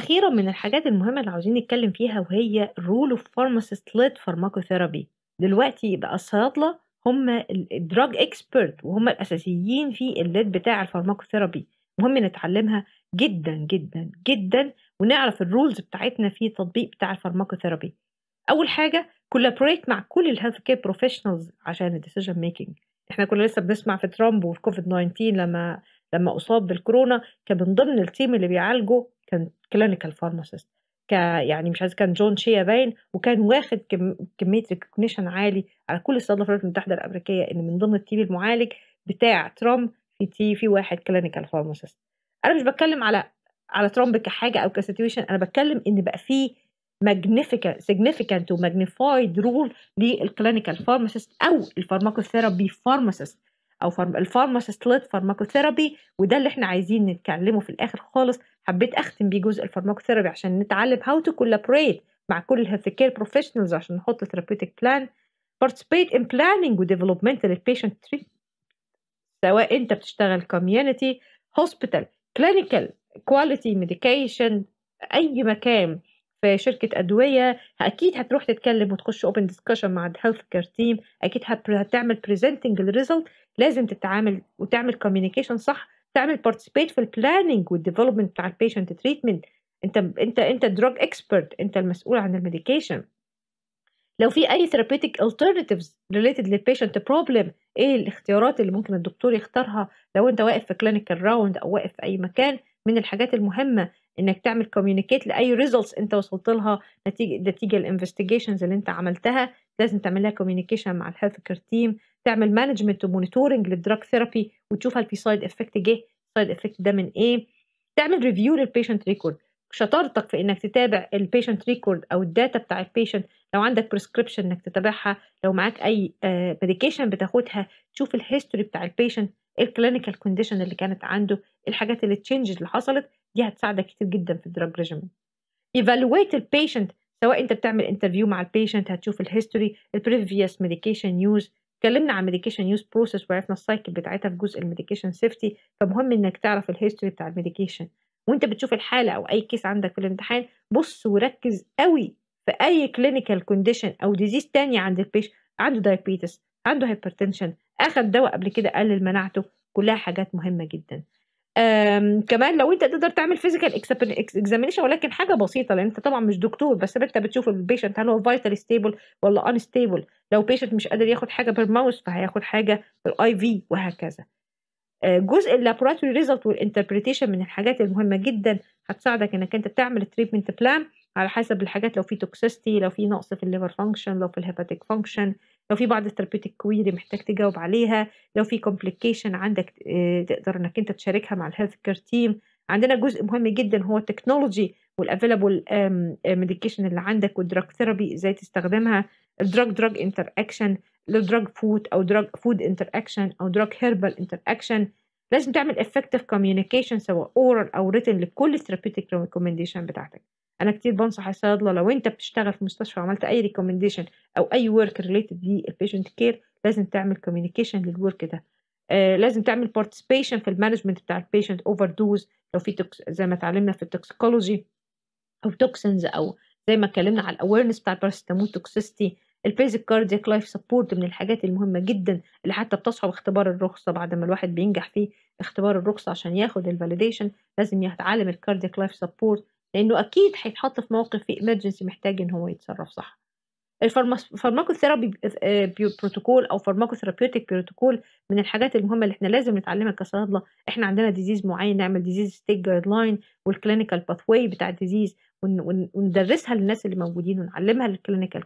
أخيرا من الحاجات المهمة اللي عاوزين نتكلم فيها وهي رول اوف فارماسيست ليد فارماكوثيرابي دلوقتي بقى الصيادلة هم الدراج اكسبرت وهم الأساسيين في الليد بتاع الفارماكوثيرابي مهم نتعلمها جدا جدا جدا ونعرف الرولز بتاعتنا في التطبيق بتاع الفارماكوثيرابي اول حاجه كولابوريت مع كل الهيلث كير بروفيشنالز عشان الديسيجن ميكنج احنا كنا لسه بنسمع في ترامب وفي كوفيد 19 لما لما اصاب بالكورونا كان من ضمن التيم اللي بيعالجه كان كلينيكال فارماسيست يعني مش عايز كان جون شيا باين وكان واخد كم كميه ريكوجنيشن عالي على كل الصيادله في الولايات المتحده الامريكيه ان من ضمن التيم المعالج بتاع ترامب في تي في واحد كلينيكال فارماسيست انا مش بتكلم على على ترامب كحاجه او كسيتويشن انا بتكلم ان بقى في ماجنيفيكال سيجنيفيكانت وماجنيفايد رول للكلينيكال فارماسيست او الفارماكوثيرابي فارماسيست او الفارماسيستلات فارماكوثيرابي وده اللي احنا عايزين نتكلمه في الاخر خالص حبيت اختم بيه جزء الفارماكوثيرابي عشان نتعلم هاو تو كولابريت مع كل الهيلث كير بروفيشنالز عشان نحط ثيرابيوتيك بلان participate ان بلاننج وديفلوبمنت للبيشنت treatment سواء انت بتشتغل كوميونتي هوسبيتال كلينيكال كواليتي ميديكيشن اي مكان في شركه ادويه اكيد هتروح تتكلم وتخش اوبن ديسكشن مع الهيلث كير تيم اكيد هتعمل بريزنتنج الريزلت لازم تتعامل وتعمل كوميونيكيشن صح تعمل بارتيسيبيت في البلاننج والديفلوبمنت بتاع البيشنت تريتمنت انت انت انت دراج اكسبرت انت المسؤول عن الميديكيشن لو في اي ثيرابيتيك alternatives ريليتد للبيشنت بروبلم ايه الاختيارات اللي ممكن الدكتور يختارها لو انت واقف في كلينيكال راوند او واقف في اي مكان من الحاجات المهمه انك تعمل كوميونيكيت لاي ريزلتس انت وصلت لها نتيجه نتيجه الانفستيجيشنز اللي انت عملتها لازم تعمل لها كوميونيكيشن مع الهيلث كير تيم تعمل مانجمنت ومونيتورنج للدراج ثيرابي وتشوف هل في سايد افكت جه سايد افكت ده من ايه تعمل ريفيو للبيشنت ريكورد شطارتك في انك تتابع البيشنت ريكورد او الداتا بتاع البيشنت لو عندك بريسكريبشن انك تتابعها لو معاك اي ميديكيشن آه، بتاخدها تشوف الهيستوري بتاع البيشنت الكلينيكال كونديشن اللي كانت عنده الحاجات اللي تشينجز اللي حصلت دي هتساعدك كتير جدا في الدراج ريجيمين ايفالويت البيشنت سواء انت بتعمل انترفيو مع البيشنت هتشوف الهيستوري البريفيوس ميديكيشن يوز اتكلمنا عن ميديكيشن يوز بروسيس وعرفنا السايكل بتاعتها في جزء الميديكيشن سيفتي فمهم انك تعرف الهيستوري بتاع الميديكيشن وانت بتشوف الحاله او اي كيس عندك في الامتحان بص وركز قوي في اي كلينيكال كونديشن او ديزيز تانية عند البيش عنده دايابيتس عنده هايبرتنشن اخذ دواء قبل كده قلل مناعته كلها حاجات مهمه جدا كمان لو انت تقدر تعمل فيزيكال اكزامينشن ولكن حاجه بسيطه لان انت طبعا مش دكتور بس انت بتشوف البيشنت هل هو فايتال ستيبل ولا ان ستيبل لو بيشنت مش قادر ياخد حاجه بالماوس فهياخد حاجه بالاي في وهكذا آه، جزء اللابوراتوري ريزلت والانتربريتيشن من الحاجات المهمه جدا هتساعدك انك انت تعمل تريتمنت بلان على حسب الحاجات لو في توكسيستي لو في نقص في الليفر فانكشن لو في الهيباتيك فانكشن لو في بعض الثيرابيوتيك كويري محتاج تجاوب عليها لو في كومبليكيشن عندك آه، تقدر انك انت تشاركها مع الهيلث كير تيم عندنا جزء مهم جدا هو التكنولوجي والافيلابل ميديكيشن اللي عندك والدراج ثيرابي ازاي تستخدمها الدراج دراج انتر اكشن الدراج فود او دراج فود انتر اكشن او دراج هيربال انتر اكشن لازم تعمل effective communication سواء oral أو written لكل therapeutic recommendation بتاعتك أنا كتير بنصح الصيادلة لو أنت بتشتغل في مستشفى وعملت أي recommendation أو أي work related للبيشنت كير لازم تعمل communication للورك ده آه، لازم تعمل participation في المانجمنت بتاع البيشنت اوفر دوز لو في توكس زي ما اتعلمنا في التوكسيكولوجي او توكسنز او زي ما اتكلمنا على الاويرنس بتاع الباراسيتامول توكسيستي البيزك كاردياك لايف سبورت من الحاجات المهمه جدا اللي حتى بتصعب اختبار الرخصه بعد ما الواحد بينجح في اختبار الرخصه عشان ياخد الفاليديشن لازم يتعلم الكاردياك لايف سبورت لانه اكيد هيتحط في موقف في امرجنسي محتاج ان هو يتصرف صح الفارماكو ثيرابي بروتوكول او فارماكو ثيرابيوتيك بروتوكول من الحاجات المهمه اللي احنا لازم نتعلمها كصيادله احنا عندنا ديزيز معين نعمل ديزيز ستيك جايد لاين والكلينيكال باث واي بتاع الديزيز وندرسها للناس اللي موجودين ونعلمها الكلينيكال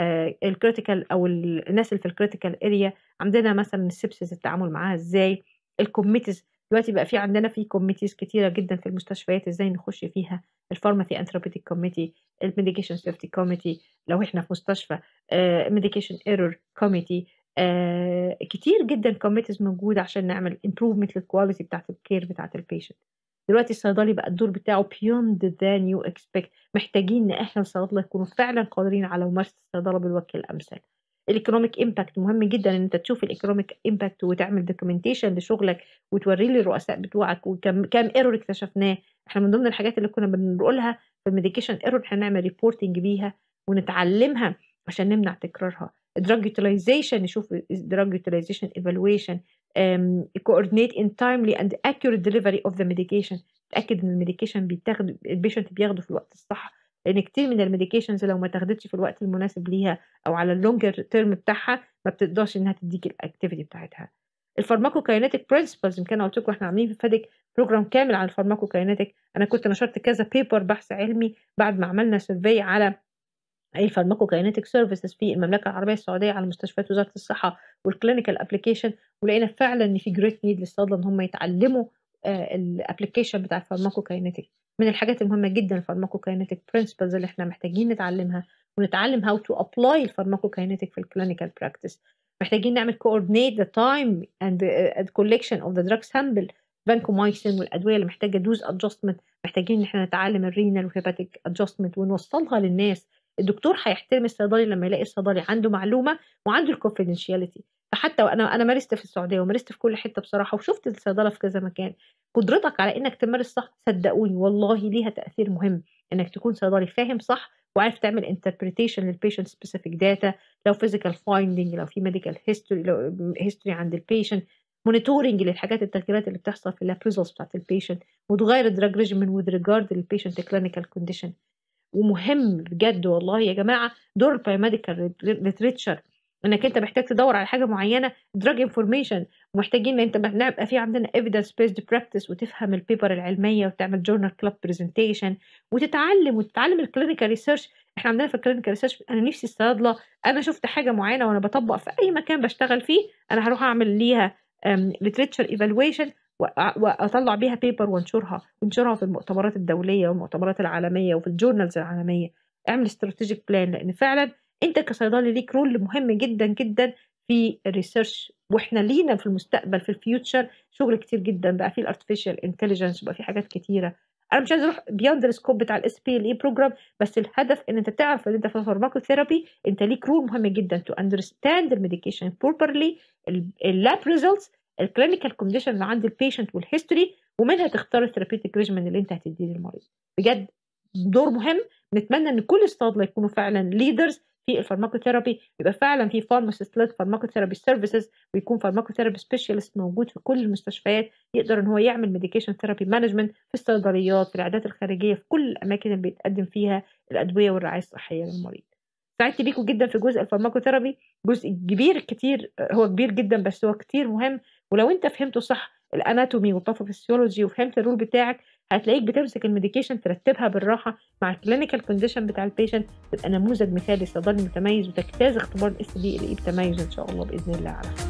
آه، الكريتيكال او الناس اللي في الكريتيكال اريا عندنا مثلا السبسس التعامل معاها ازاي الكوميتيز دلوقتي بقى في عندنا في كوميتيز كتيره جدا في المستشفيات ازاي نخش فيها الفارماسي انثروبيتيك كوميتي الميديكيشن سيفتي كوميتي لو احنا في مستشفى ميديكيشن ايرور كوميتي كتير جدا كوميتيز موجوده عشان نعمل امبروفمنت للكواليتي بتاعت الكير بتاعت البيشنت دلوقتي الصيدلي بقى الدور بتاعه بيوند ذان يو اكسبكت محتاجين ان احنا الصيدله يكونوا فعلا قادرين على ممارسه الصيدله بالوجه الامثل الايكونوميك امباكت مهم جدا ان انت تشوف الايكونوميك امباكت وتعمل دوكيومنتيشن لشغلك لي للرؤساء بتوعك وكم كام ايرور اكتشفناه احنا من ضمن الحاجات اللي كنا بنقولها في الميديكيشن ايرور احنا نعمل ريبورتنج بيها ونتعلمها عشان نمنع تكرارها دراج يوتيلايزيشن نشوف دراج يوتيلايزيشن ايفالويشن um, coordinate in timely and accurate delivery of the medication تأكد ان الميديكيشن بيتاخد البيشنت بياخده في الوقت الصح لان كتير من الميديكيشنز لو ما تاخدتش في الوقت المناسب ليها او على اللونجر تيرم بتاعها ما بتقدرش انها تديك الاكتيفيتي بتاعتها كاينتيك برنسبلز يمكن انا قلت لكم احنا عاملين في فادك بروجرام كامل على كاينتيك انا كنت نشرت كذا بيبر بحث علمي بعد ما عملنا سيرفي على الفارماكوكاينيتيك سيرفيسز في المملكه العربيه السعوديه على مستشفيات وزاره الصحه والكلينيكال ابلكيشن ولقينا فعلا ان في جريت نيد للصيدله ان هم يتعلموا آه، الابلكيشن بتاع الفارماكوكاينيتيك من الحاجات المهمه جدا الفارماكوكاينيتيك برنسبلز اللي احنا محتاجين نتعلمها ونتعلم هاو تو ابلاي الفارماكوكاينيتيك في الكلينيكال براكتس محتاجين نعمل كوردينيت ذا تايم اند the اوف ذا the سامبل uh, sample والادويه اللي محتاجه دوز ادجستمنت محتاجين ان احنا نتعلم الرينال وهيباتيك ادجستمنت ونوصلها للناس الدكتور هيحترم الصيدلي لما يلاقي الصيدلي عنده معلومه وعنده الكونفدينشياليتي فحتى وانا انا مارست في السعوديه ومارست في كل حته بصراحه وشفت الصيدله في كذا مكان قدرتك على انك تمارس صح صدقوني والله ليها تاثير مهم انك تكون صيدلي فاهم صح وعارف تعمل انتربريتيشن للبيشنت سبيسيفيك داتا لو فيزيكال فايندنج لو في ميديكال هيستوري لو هيستوري عند البيشنت مونيتورنج للحاجات التغييرات اللي بتحصل في الابريزلز بتاعت البيشنت وتغير الدراج ريجيمين وذ ريجارد للبيشنت كلينيكال كونديشن ومهم بجد والله يا جماعه دور البايوميديكال ليتريتشر انك انت محتاج تدور على حاجه معينه دراج انفورميشن ومحتاجين ان انت نعم، يبقى في عندنا ايفيدنس بيست براكتس وتفهم البيبر العلميه وتعمل جورنال كلاب برزنتيشن وتتعلم وتتعلم الكلينيكال ريسيرش احنا عندنا في الكلينيكال ريسيرش انا نفسي الصيادله انا شفت حاجه معينه وانا بطبق في اي مكان بشتغل فيه انا هروح اعمل ليها ليتريتشر ايفالويشن واطلع بيها بيبر وانشرها وانشرها في المؤتمرات الدوليه والمؤتمرات العالميه وفي الجورنالز العالميه اعمل استراتيجيك بلان لان فعلا انت كصيدلي ليك رول مهم جدا جدا في الريسيرش واحنا لينا في المستقبل في الفيوتشر شغل كتير جدا بقى في الارتفيشال انتليجنس بقى في حاجات كتيره انا مش عايز اروح بياند السكوب بتاع الاس بي ال اي بروجرام e بس الهدف ان انت تعرف ان انت في الفارماكوثيرابي انت ليك رول مهم جدا تو اندرستاند الميديكيشن بروبرلي اللاب ريزلتس الكلينيكال كونديشن اللي عند البيشنت والهيستوري ومنها تختار الثيرابيوتيك ريجمن اللي انت هتديه للمريض بجد دور مهم نتمنى ان كل الصادله يكونوا فعلا ليدرز في الفارماكوثيرابي يبقى فعلا في فارماسيست ليد فارماكوثيرابي سيرفيسز ويكون فارماكوثيرابي سبيشالست موجود في كل المستشفيات يقدر ان هو يعمل ميديكيشن ثيرابي مانجمنت في الصيدليات في العيادات الخارجيه في كل الاماكن اللي بيتقدم فيها الادويه والرعايه الصحيه للمريض سعدت بيكم جدا في جزء الفارماكوثيرابي جزء كبير كتير هو كبير جدا بس هو كتير مهم ولو انت فهمته صح الاناتومي والباثوفيسيولوجي وفهمت الرول بتاعك هتلاقيك بتمسك الميديكيشن ترتبها بالراحه مع الكلينيكال كونديشن بتاع البيشنت تبقى نموذج مثالي صيدلي متميز وتجتاز اختبار الاس دي ال بتميز ان شاء الله باذن الله على خير